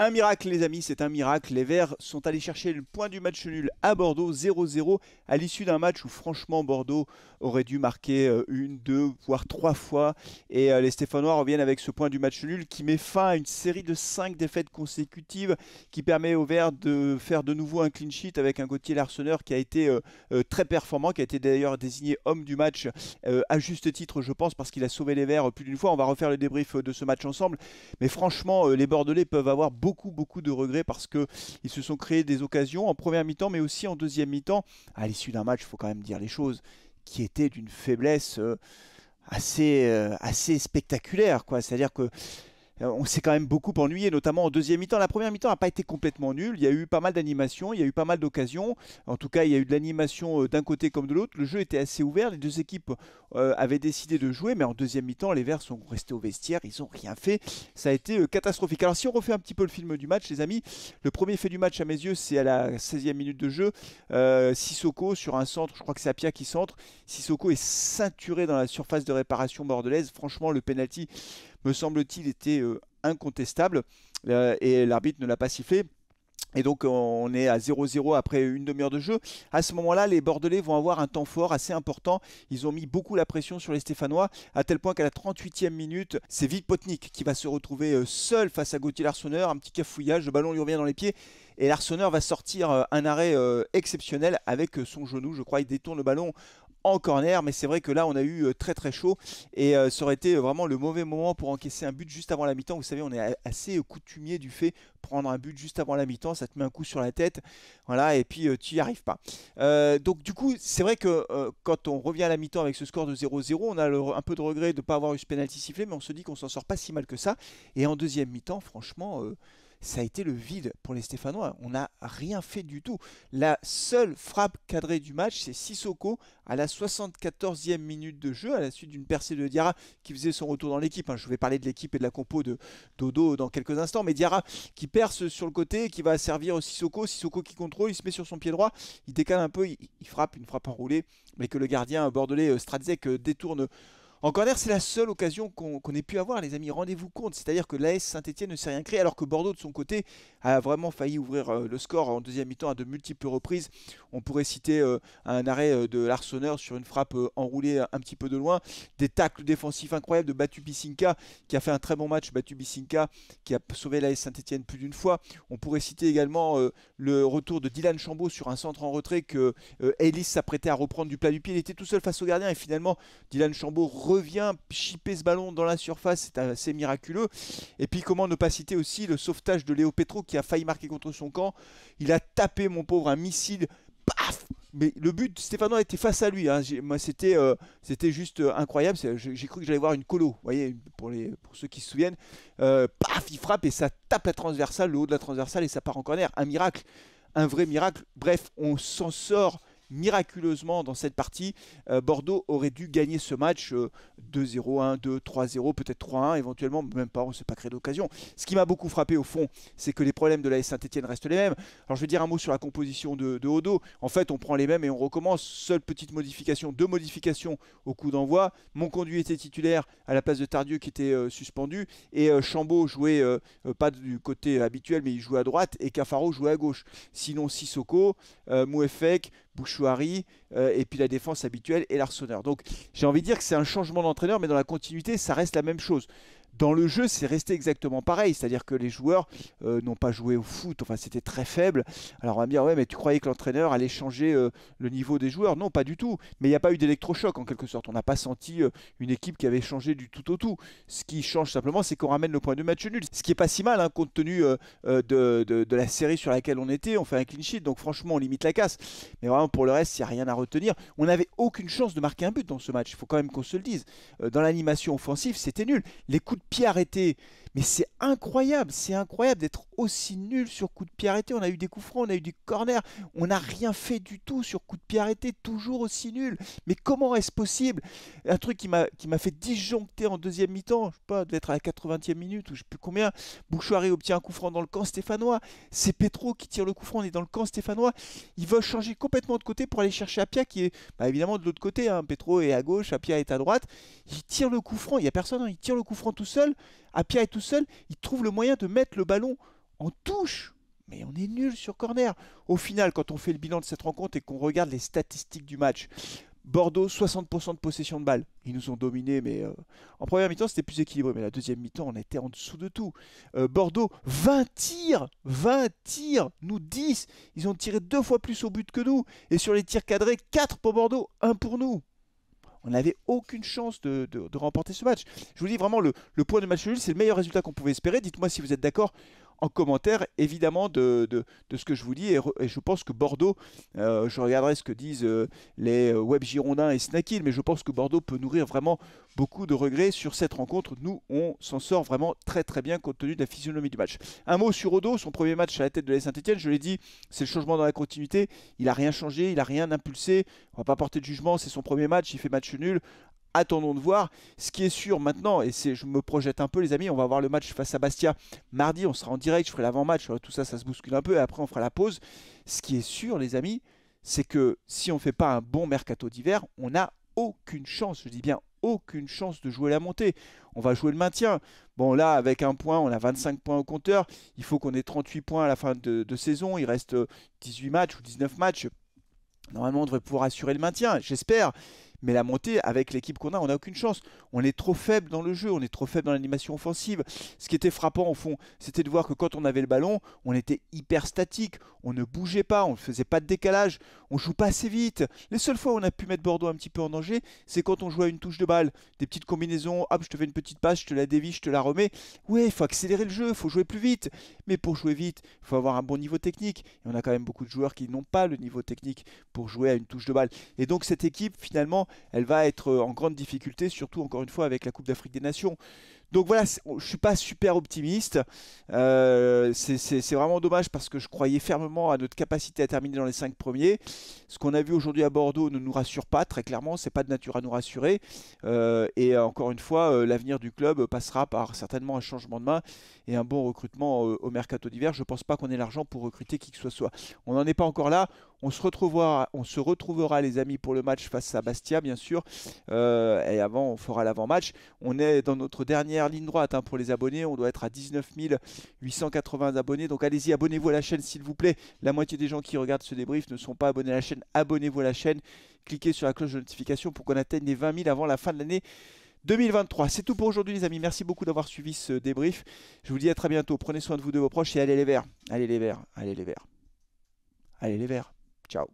Un miracle les amis, c'est un miracle. Les Verts sont allés chercher le point du match nul à Bordeaux 0-0 à l'issue d'un match où franchement Bordeaux aurait dû marquer euh, une, deux, voire trois fois. Et euh, les Stéphanois reviennent avec ce point du match nul qui met fin à une série de cinq défaites consécutives qui permet aux Verts de faire de nouveau un clean sheet avec un Gauthier Larseneur qui a été euh, très performant, qui a été d'ailleurs désigné homme du match à juste titre je pense parce qu'il a sauvé les Verts plus d'une fois. On va refaire le débrief de ce match ensemble. Mais franchement les Bordelais peuvent avoir beaucoup, beaucoup de regrets parce que ils se sont créés des occasions en première mi-temps, mais aussi en deuxième mi-temps, à l'issue d'un match, il faut quand même dire les choses, qui était d'une faiblesse euh, assez, euh, assez spectaculaire. Quoi. C'est-à-dire que euh, on s'est quand même beaucoup ennuyé, notamment en deuxième mi-temps. La première mi-temps n'a pas été complètement nulle. Il y a eu pas mal d'animations, il y a eu pas mal d'occasions. En tout cas, il y a eu de l'animation euh, d'un côté comme de l'autre. Le jeu était assez ouvert. Les deux équipes euh, avaient décidé de jouer, mais en deuxième mi-temps, les Verts sont restés au vestiaire. Ils n'ont rien fait. Ça a été catastrophique. Alors, si on refait un petit peu le film du match, les amis, le premier fait du match à mes yeux, c'est à la 16e minute de jeu. Sissoko sur un centre, je crois que c'est Apia qui centre. Sissoko est ceinturé dans la surface de réparation bordelaise. Franchement, le penalty me semble-t-il, était euh, incontestable euh, et l'arbitre ne l'a pas sifflé. Et donc on est à 0-0 après une demi-heure de jeu. À ce moment-là, les Bordelais vont avoir un temps fort assez important. Ils ont mis beaucoup la pression sur les Stéphanois, à tel point qu'à la 38e minute, c'est Potnik qui va se retrouver euh, seul face à Gauthier Larsonneur. Un petit cafouillage, le ballon lui revient dans les pieds. Et Larsonneur va sortir un arrêt exceptionnel avec son genou. Je crois il détourne le ballon en corner, mais c'est vrai que là on a eu euh, très très chaud et euh, ça aurait été vraiment le mauvais moment pour encaisser un but juste avant la mi-temps. Vous savez, on est assez euh, coutumier du fait prendre un but juste avant la mi-temps, ça te met un coup sur la tête, voilà, et puis tu n'y arrives pas. donc du coup, c'est vrai que quand on revient à la mi-temps avec ce score de 0-0, on a un peu de regret de ne pas avoir eu ce pénalty sifflé, mais on se dit qu'on s'en sort pas si mal que ça. Et en deuxième mi-temps, franchement ça a été le vide pour les Stéphanois. On n'a rien fait du tout. La seule frappe cadrée du match, c'est Sissoko à la 74e minute de jeu, à la suite d'une percée de Diarra qui faisait son retour dans l'équipe. Hein. Je vais parler de l'équipe et de la compo de Dodo dans quelques instants, mais Diarra qui perce sur le côté, qui va servir Sissoko. Sissoko qui contrôle, il se met sur son pied droit, il décale un peu, il, frappe une frappe enroulée, mais que le gardien bordelais euh, Stradzek euh, détourne en corner, c'est la seule occasion qu'on ait pu avoir, les amis. Rendez-vous compte, c'est-à-dire que l'AS Saint-Etienne ne s'est rien créé, alors que Bordeaux, de son côté, a vraiment failli ouvrir euh, le score en deuxième mi-temps à de multiples reprises. On pourrait citer euh, un arrêt euh, de Larsonneur sur une frappe enroulée un petit peu de loin, des tacles défensifs incroyables de Batu Bissinka qui a fait un très bon match, Batu Bissinka, qui a sauvé l'AS Saint-Etienne plus d'une fois. On pourrait citer également le retour de Dylan Chambaud sur un centre en retrait que Ellis s'apprêtait à reprendre du plat du pied. Il était tout seul face au gardien et finalement, Dylan Chambaud revient chipper ce ballon dans la surface, c'est assez miraculeux. Et puis comment ne pas citer aussi le sauvetage de Léo Petro qui a failli marquer contre son camp. Il a tapé mon pauvre un missile, paf mais le but, Stéphano était face à lui. Hein. Moi, c'était, euh, c'était juste euh, incroyable. J'ai cru que j'allais voir une colo. Vous voyez, pour, les, pour ceux qui se souviennent, euh, paf, il frappe et ça tape la transversale, le haut de la transversale et ça part en corner. Un miracle, un vrai miracle. Bref, on s'en sort miraculeusement dans cette partie. Euh, Bordeaux aurait dû gagner ce match 2-0, 1-2, 3-0, peut-être 3-1, éventuellement, même pas, on ne s'est pas créé d'occasion. Ce qui m'a beaucoup frappé au fond, c'est que les problèmes de la Saint-Etienne restent les mêmes. Alors je vais dire un mot sur la composition de, de Odo. En fait, on prend les mêmes et on recommence. Seule petite modification, deux modifications au coup d'envoi. Mon conduit était titulaire à la place de Tardieu qui était euh, suspendu et euh, Chambaud jouait pas du côté habituel mais il jouait à droite et Cafaro jouait à gauche. Sinon Sissoko, Mouefek, Bouchouari, euh, et puis la défense habituelle et l'Arseneur. Donc j'ai envie de dire que c'est un changement d'entraîneur, mais dans la continuité, ça reste la même chose. Dans le jeu, c'est resté exactement pareil, c'est-à-dire que les joueurs euh, n'ont pas joué au foot, enfin c'était très faible. Alors on va me dire, ouais, mais tu croyais que l'entraîneur allait changer euh, le niveau des joueurs Non, pas du tout. Mais il n'y a pas eu d'électrochoc en quelque sorte. On n'a pas senti euh, une équipe qui avait changé du tout au tout. Ce qui change simplement, c'est qu'on ramène le point de match nul. Ce qui n'est pas si mal, hein, compte tenu de, la série sur laquelle on était. On fait un clean sheet, donc franchement, on limite la casse. Mais vraiment, pour le reste, il n'y a rien à retenir. On n'avait aucune chance de marquer un but dans ce match, il faut quand même qu'on se le dise. dans l'animation offensive, c'était nul. Les coups Pierre arrêté mais c'est incroyable, c'est incroyable d'être aussi nul sur coup de pied arrêté. On a eu des coups francs, on a eu du corner, on n'a rien fait du tout sur coup de pied arrêté, toujours aussi nul. Mais comment est-ce possible Un truc qui m'a fait disjoncter en deuxième mi-temps, je sais pas, d'être à la 80e minute ou je sais plus combien. Bouchoiré obtient un coup franc dans le camp stéphanois. C'est Petro qui tire le coup franc, on est dans le camp stéphanois. Il va changer complètement de côté pour aller chercher Apia qui est bah, évidemment de l'autre côté. Hein. Petro est à gauche, Apia est à droite. Il tire le coup franc, il n'y a personne, hein. il tire le coup franc tout seul. Apia est tout seul, il trouve le moyen de mettre le ballon en touche. Mais on est nul sur corner. Au final, quand on fait le bilan de cette rencontre et qu'on regarde les statistiques du match, Bordeaux, 60% de possession de balle. Ils nous ont dominés, mais euh, en première mi-temps, c'était plus équilibré. Mais la deuxième mi-temps, on était en dessous de tout. Euh, Bordeaux, 20 tirs 20 tirs Nous, 10 Ils ont tiré deux fois plus au but que nous. Et sur les tirs cadrés, 4 pour Bordeaux, 1 pour nous on n'avait aucune chance de, remporter ce match. Je vous dis vraiment, le, point de match nul, c'est le meilleur résultat qu'on pouvait espérer. Dites-moi si vous êtes d'accord en commentaire évidemment de, ce que je vous dis et, je pense que Bordeaux, euh, je regarderai ce que disent euh, les euh, web girondins et Snakil, mais je pense que Bordeaux peut nourrir vraiment beaucoup de regrets sur cette rencontre. Nous, on s'en sort vraiment très très bien compte tenu de la physionomie du match. Un mot sur Odo, son premier match à la tête de la Saint-Etienne, je l'ai dit, c'est le changement dans la continuité, il n'a rien changé, il n'a rien impulsé, on va pas porter de jugement, c'est son premier match, il fait match nul, attendons de voir. Ce qui est sûr maintenant, et c'est, je me projette un peu les amis, on va voir le match face à Bastia mardi, on sera en direct, je ferai l'avant-match, hein, tout ça ça se bouscule un peu, et après on fera la pause. Ce qui est sûr les amis, c'est que si on ne fait pas un bon mercato d'hiver, on n'a aucune chance, je dis bien aucune chance de jouer la montée. On va jouer le maintien. Bon là, avec un point, on a 25 points au compteur. Il faut qu'on ait 38 points à la fin de, de saison. Il reste 18 euh, matchs ou 19 matchs. Normalement, on devrait pouvoir assurer le maintien, j'espère mais la montée, avec l'équipe qu'on a, on n'a aucune chance. On est trop faible dans le jeu, on est trop faible dans l'animation offensive. Ce qui était frappant au fond, c'était de voir que quand on avait le ballon, on était hyper statique, on ne bougeait pas, on ne faisait pas de décalage, on joue pas assez vite. Les seules fois où on a pu mettre Bordeaux un petit peu en danger, c'est quand on jouait à une touche de balle, des petites combinaisons, hop, je te fais une petite passe, je te la dévie, je te la remets. Ouais, il faut accélérer le jeu, il faut jouer plus vite. Mais pour jouer vite, il faut avoir un bon niveau technique. Et on a quand même beaucoup de joueurs qui n'ont pas le niveau technique pour jouer à une touche de balle. Et donc cette équipe, finalement, elle va être en grande difficulté, surtout encore une fois avec la Coupe d'Afrique des Nations. Donc voilà, je suis pas super optimiste. Euh, c'est vraiment dommage parce que je croyais fermement à notre capacité à terminer dans les 5 premiers. Ce qu'on a vu aujourd'hui à Bordeaux ne nous rassure pas, très clairement. ce n'est pas de nature à nous rassurer. Euh, et encore une fois, euh, l'avenir du club passera par certainement un changement de main et un bon recrutement au mercato d'hiver. Je ne pense pas qu'on ait l'argent pour recruter qui que ce soit. On n'en est pas encore là. On se retrouvera, on se retrouvera les amis pour le match face à Bastia, bien sûr. et avant, on fera l'avant-match. On est dans notre dernière ligne droite hein, pour les abonnés. On doit être à 19 880 abonnés. Donc allez-y, abonnez-vous à la chaîne s'il vous plaît. La moitié des gens qui regardent ce débrief ne sont pas abonnés à la chaîne. Abonnez-vous à la chaîne. Cliquez sur la cloche de notification pour qu'on atteigne les 20 000 avant la fin de l'année 2023. C'est tout pour aujourd'hui les amis. Merci beaucoup d'avoir suivi ce débrief. Je vous dis à très bientôt. Prenez soin de vous, de vos proches et allez les verts. Allez les verts. Allez les verts. Allez les verts. Ciao.